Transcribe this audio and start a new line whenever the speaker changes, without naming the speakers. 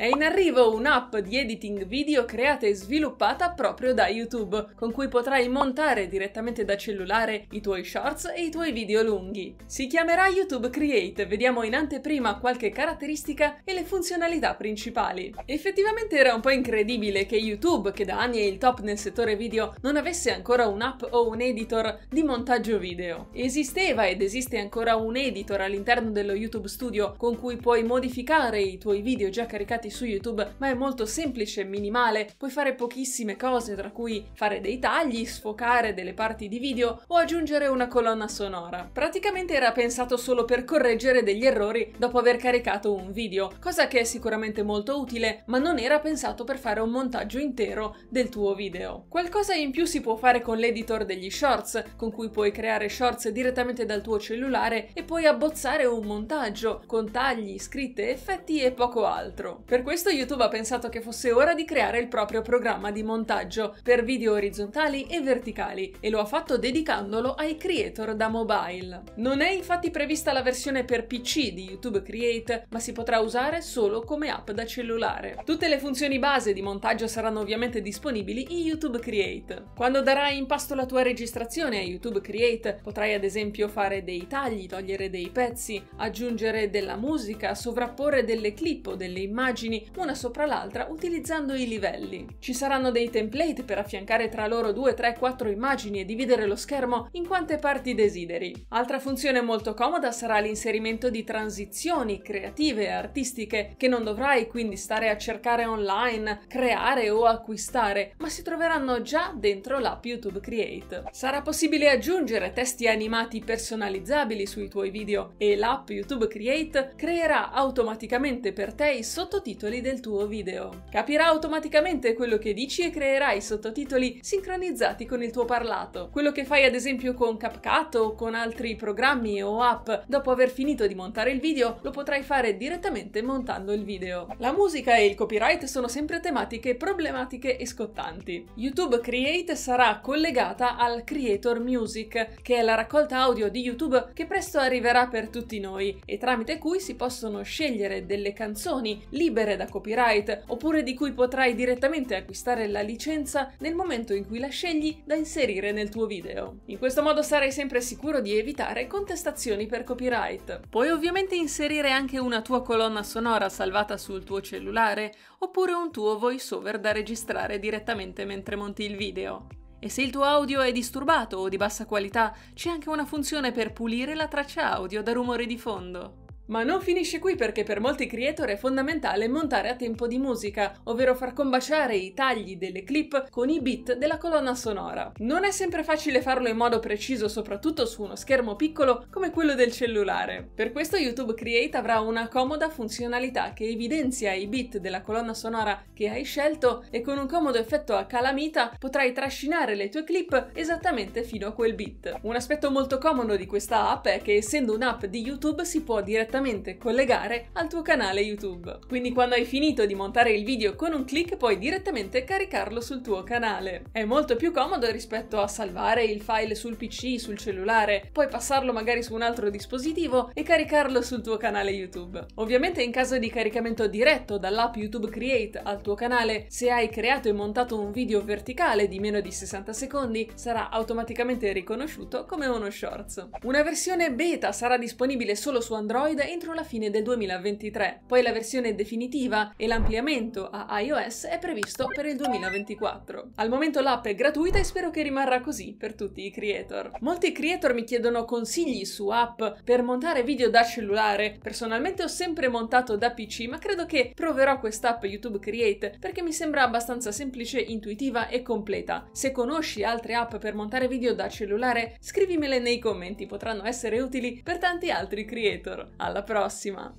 È in arrivo un'app di editing video creata e sviluppata proprio da YouTube, con cui potrai montare direttamente da cellulare i tuoi shorts e i tuoi video lunghi. Si chiamerà YouTube Create, vediamo in anteprima qualche caratteristica e le funzionalità principali. Effettivamente era un po' incredibile che YouTube, che da anni è il top nel settore video, non avesse ancora un'app o un editor di montaggio video. Esisteva ed esiste ancora un editor all'interno dello YouTube Studio con cui puoi modificare i tuoi video già caricati caricati su YouTube, ma è molto semplice e minimale, puoi fare pochissime cose, tra cui fare dei tagli, sfocare delle parti di video o aggiungere una colonna sonora. Praticamente era pensato solo per correggere degli errori dopo aver caricato un video, cosa che è sicuramente molto utile, ma non era pensato per fare un montaggio intero del tuo video. Qualcosa in più si può fare con l'editor degli shorts, con cui puoi creare shorts direttamente dal tuo cellulare e puoi abbozzare un montaggio con tagli, scritte, effetti e poco altro. Per per questo YouTube ha pensato che fosse ora di creare il proprio programma di montaggio per video orizzontali e verticali e lo ha fatto dedicandolo ai creator da mobile. Non è infatti prevista la versione per PC di YouTube Create, ma si potrà usare solo come app da cellulare. Tutte le funzioni base di montaggio saranno ovviamente disponibili in YouTube Create. Quando darai in pasto la tua registrazione a YouTube Create, potrai ad esempio fare dei tagli, togliere dei pezzi, aggiungere della musica, sovrapporre delle clip o delle immagini immagini una sopra l'altra utilizzando i livelli. Ci saranno dei template per affiancare tra loro 2, 3, 4 immagini e dividere lo schermo in quante parti desideri. Altra funzione molto comoda sarà l'inserimento di transizioni creative e artistiche che non dovrai quindi stare a cercare online, creare o acquistare, ma si troveranno già dentro l'app YouTube Create. Sarà possibile aggiungere testi animati personalizzabili sui tuoi video e l'app YouTube Create creerà automaticamente per te i sottotitoli sottotitoli del tuo video. Capirà automaticamente quello che dici e creerà i sottotitoli sincronizzati con il tuo parlato. Quello che fai ad esempio con CapCut o con altri programmi o app dopo aver finito di montare il video lo potrai fare direttamente montando il video. La musica e il copyright sono sempre tematiche problematiche e scottanti. YouTube Create sarà collegata al Creator Music, che è la raccolta audio di YouTube che presto arriverà per tutti noi e tramite cui si possono scegliere delle canzoni libere opere da copyright oppure di cui potrai direttamente acquistare la licenza nel momento in cui la scegli da inserire nel tuo video. In questo modo sarai sempre sicuro di evitare contestazioni per copyright. Puoi ovviamente inserire anche una tua colonna sonora salvata sul tuo cellulare oppure un tuo voiceover da registrare direttamente mentre monti il video. E se il tuo audio è disturbato o di bassa qualità, c'è anche una funzione per pulire la traccia audio da rumori di fondo. Ma non finisce qui perché per molti creator è fondamentale montare a tempo di musica, ovvero far combaciare i tagli delle clip con i beat della colonna sonora. Non è sempre facile farlo in modo preciso, soprattutto su uno schermo piccolo come quello del cellulare. Per questo YouTube Create avrà una comoda funzionalità che evidenzia i beat della colonna sonora che hai scelto e con un comodo effetto a calamita potrai trascinare le tue clip esattamente fino a quel beat. Un aspetto molto comodo di questa app è che essendo un'app di YouTube si può direttamente direttamente collegare al tuo canale YouTube. Quindi quando hai finito di montare il video con un clic puoi direttamente caricarlo sul tuo canale. È molto più comodo rispetto a salvare il file sul PC, sul cellulare, poi passarlo magari su un altro dispositivo e caricarlo sul tuo canale YouTube. Ovviamente in caso di caricamento diretto dall'app YouTube Create al tuo canale, se hai creato e montato un video verticale di meno di 60 secondi, sarà automaticamente riconosciuto come uno shorts. Una versione beta sarà disponibile solo su Android e entro la fine del 2023. Poi la versione definitiva e l'ampliamento a iOS è previsto per il 2024. Al momento l'app è gratuita e spero che rimarrà così per tutti i creator. Molti creator mi chiedono consigli su app per montare video da cellulare. Personalmente ho sempre montato da PC, ma credo che proverò quest'app YouTube Create perché mi sembra abbastanza semplice, intuitiva e completa. Se conosci altre app per montare video da cellulare, scrivimele nei commenti, potranno essere utili per tanti altri creator. Alla alla prossima!